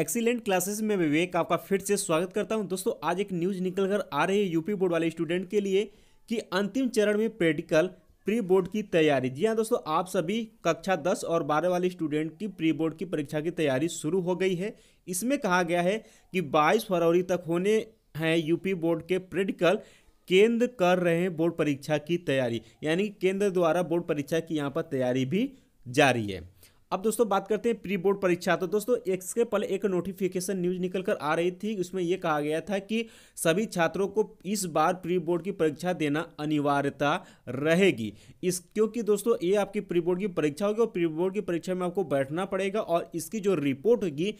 excellent classes में विवेक आपका फिर से स्वागत करता हूं दोस्तों आज एक न्यूज निकल कर आ रही है यूपी बोर्ड वाले स्टूडेंट के लिए कि अंतिम चरण में प्रैक्टिकल प्री बोर्ड की तैयारी जी हाँ दोस्तों आप सभी कक्षा 10 और 12 वाले स्टूडेंट की प्री बोर्ड की परीक्षा की तैयारी शुरू हो गई है इसमें कहा गया है कि बाईस फरवरी तक होने हैं यूपी बोर्ड के प्रैक्टिकल केंद्र कर रहे हैं बोर्ड परीक्षा की तैयारी यानी केंद्र द्वारा बोर्ड परीक्षा की यहाँ पर तैयारी भी जारी है अब दोस्तों बात करते हैं प्री बोर्ड परीक्षा तो दोस्तों इसके पहले एक नोटिफिकेशन न्यूज निकल कर आ रही थी उसमें यह कहा गया था कि सभी छात्रों को इस बार प्री बोर्ड की परीक्षा देना अनिवार्यता रहेगी इस क्योंकि दोस्तों ये आपकी प्री बोर्ड की परीक्षा होगी और प्री बोर्ड की परीक्षा में आपको बैठना पड़ेगा और इसकी जो रिपोर्ट होगी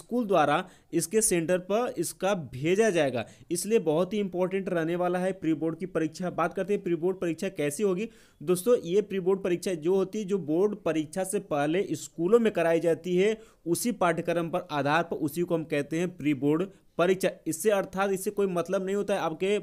स्कूल द्वारा इसके सेंटर पर इसका भेजा जाएगा इसलिए बहुत ही इंपॉर्टेंट रहने वाला है प्री बोर्ड की परीक्षा बात करते हैं प्री बोर्ड परीक्षा कैसी होगी दोस्तों ये प्री बोर्ड परीक्षा जो होती है जो बोर्ड परीक्षा से पहले स्कूलों में कराई जाती है उसी पाठ्यक्रम पर आधार पर उसी को हम कहते हैं प्री बोर्ड परीक्षा इससे अर्थात इससे कोई मतलब नहीं होता है आपके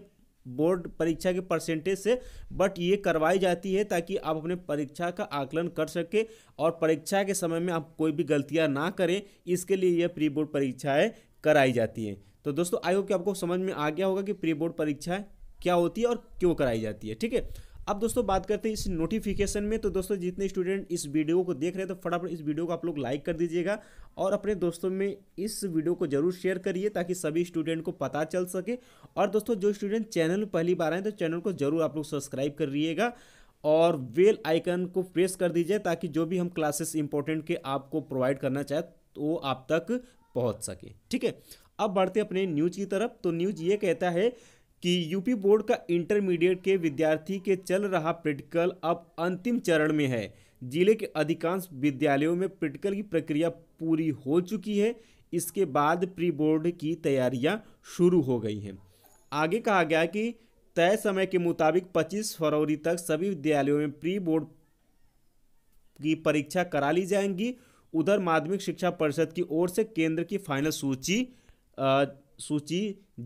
बोर्ड परीक्षा के परसेंटेज से बट ये करवाई जाती है ताकि आप अपने परीक्षा का आकलन कर सके और परीक्षा के समय में आप कोई भी गलतियां ना करें इसके लिए यह प्री बोर्ड परीक्षाएं कराई जाती हैं तो दोस्तों आई होप कि आपको समझ में आ गया होगा कि प्री बोर्ड परीक्षाएं क्या होती है और क्यों कराई जाती है ठीक है अब दोस्तों बात करते हैं इस नोटिफिकेशन में तो दोस्तों जितने स्टूडेंट इस वीडियो को देख रहे हैं तो फटाफट इस वीडियो को आप लोग लाइक कर दीजिएगा और अपने दोस्तों में इस वीडियो को जरूर शेयर करिए ताकि सभी स्टूडेंट को पता चल सके और दोस्तों जो स्टूडेंट चैनल में पहली बार आए तो चैनल को जरूर आप लोग सब्सक्राइब करिएगा और बेल आइकन को प्रेस कर दीजिए ताकि जो भी हम क्लासेस इंपॉर्टेंट के आपको प्रोवाइड करना चाहे तो वो आप तक पहुँच सके ठीक है अब बढ़ते अपने न्यूज की तरफ तो न्यूज ये कहता है कि यूपी बोर्ड का इंटरमीडिएट के विद्यार्थी के चल रहा प्रिटिकल अब अंतिम चरण में है जिले के अधिकांश विद्यालयों में प्रिटिकल की प्रक्रिया पूरी हो चुकी है इसके बाद प्री बोर्ड की तैयारियां शुरू हो गई हैं आगे कहा गया कि तय समय के मुताबिक 25 फरवरी तक सभी विद्यालयों में प्री बोर्ड की परीक्षा करा ली जाएंगी उधर माध्यमिक शिक्षा परिषद की ओर से केंद्र की फाइनल सूची आ, सूची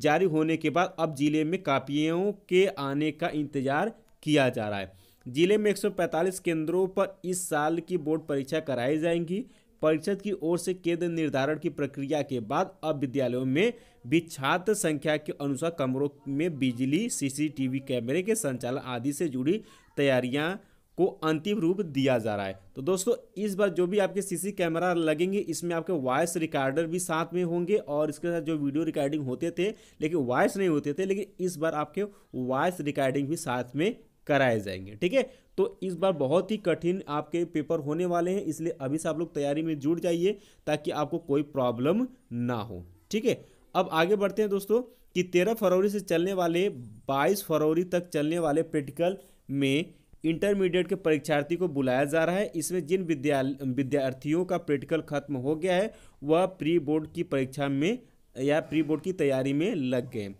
जारी होने के बाद अब ज़िले में कापियों के आने का इंतजार किया जा रहा है ज़िले में 145 केंद्रों पर इस साल की बोर्ड परीक्षा कराई जाएंगी परिषद की ओर से केंद्र निर्धारण की प्रक्रिया के बाद अब विद्यालयों में भी छात्र संख्या के अनुसार कमरों में बिजली सीसीटीवी कैमरे के संचालन आदि से जुड़ी तैयारियां को अंतिम रूप दिया जा रहा है तो दोस्तों इस बार जो भी आपके सीसी कैमरा लगेंगे इसमें आपके वॉइस रिकॉर्डर भी साथ में होंगे और इसके साथ जो वीडियो रिकॉर्डिंग होते थे लेकिन वॉइस नहीं होते थे लेकिन इस बार आपके वॉइस रिकॉर्डिंग भी साथ में कराए जाएंगे ठीक है तो इस बार बहुत ही कठिन आपके पेपर होने वाले हैं इसलिए अभी से आप लोग तैयारी में जुड़ जाइए ताकि आपको कोई प्रॉब्लम ना हो ठीक है अब आगे बढ़ते हैं दोस्तों कि तेरह फरवरी से चलने वाले बाईस फरवरी तक चलने वाले प्रैक्टिकल में इंटरमीडिएट के परीक्षार्थी को बुलाया जा रहा है इसमें जिन विद्यालय विद्यार्थियों का प्रैक्टिकल खत्म हो गया है वह प्री बोर्ड की परीक्षा में या प्री बोर्ड की तैयारी में लग गए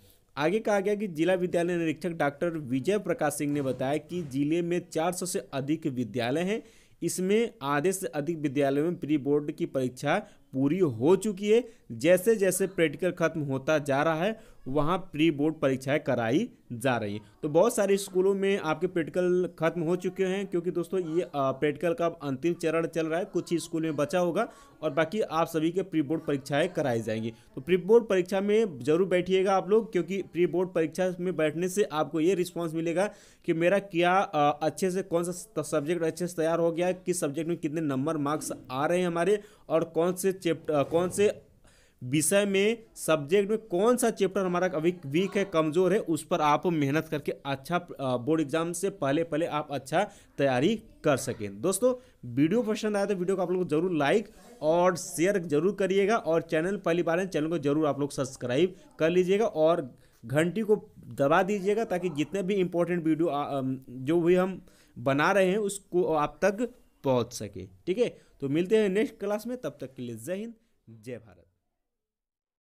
आगे कहा गया कि जिला विद्यालय निरीक्षक डॉक्टर विजय प्रकाश सिंह ने बताया कि जिले में 400 से अधिक विद्यालय हैं इसमें आधे से अधिक विद्यालयों में प्री बोर्ड की परीक्षा पूरी हो चुकी है जैसे जैसे प्रैक्टिकल खत्म होता जा रहा है वहाँ प्री बोर्ड परीक्षाएं कराई जा रही हैं तो बहुत सारे स्कूलों में आपके प्रैक्टिकल खत्म हो चुके हैं क्योंकि दोस्तों ये प्रैक्टिकल का अंतिम चरण चल रहा है कुछ ही स्कूल में बचा होगा और बाकी आप सभी के प्री बोर्ड परीक्षाएं कराई जाएंगी तो प्री बोर्ड परीक्षा में जरूर बैठिएगा आप लोग क्योंकि प्री बोर्ड परीक्षा में बैठने से आपको ये रिस्पॉन्स मिलेगा कि मेरा क्या अच्छे से कौन सा सब्जेक्ट अच्छे से तैयार हो गया किस सब्जेक्ट में कितने नंबर मार्क्स आ रहे हैं हमारे और कौन से चैप्टर कौन से विषय में सब्जेक्ट में कौन सा चैप्टर हमारा अभी वीक है कमज़ोर है उस पर आप मेहनत करके अच्छा बोर्ड एग्जाम से पहले पहले आप अच्छा तैयारी कर सकें दोस्तों वीडियो पसंद आया तो वीडियो को आप लोग जरूर लाइक और शेयर जरूर करिएगा और चैनल पहली बार है चैनल को जरूर आप लोग सब्सक्राइब कर लीजिएगा और घंटी को दबा दीजिएगा ताकि जितने भी इम्पोर्टेंट वीडियो जो भी हम बना रहे हैं उसको आप तक पहुँच सके ठीक है तो मिलते हैं नेक्स्ट क्लास में तब तक के लिए जय हिंद जय भारत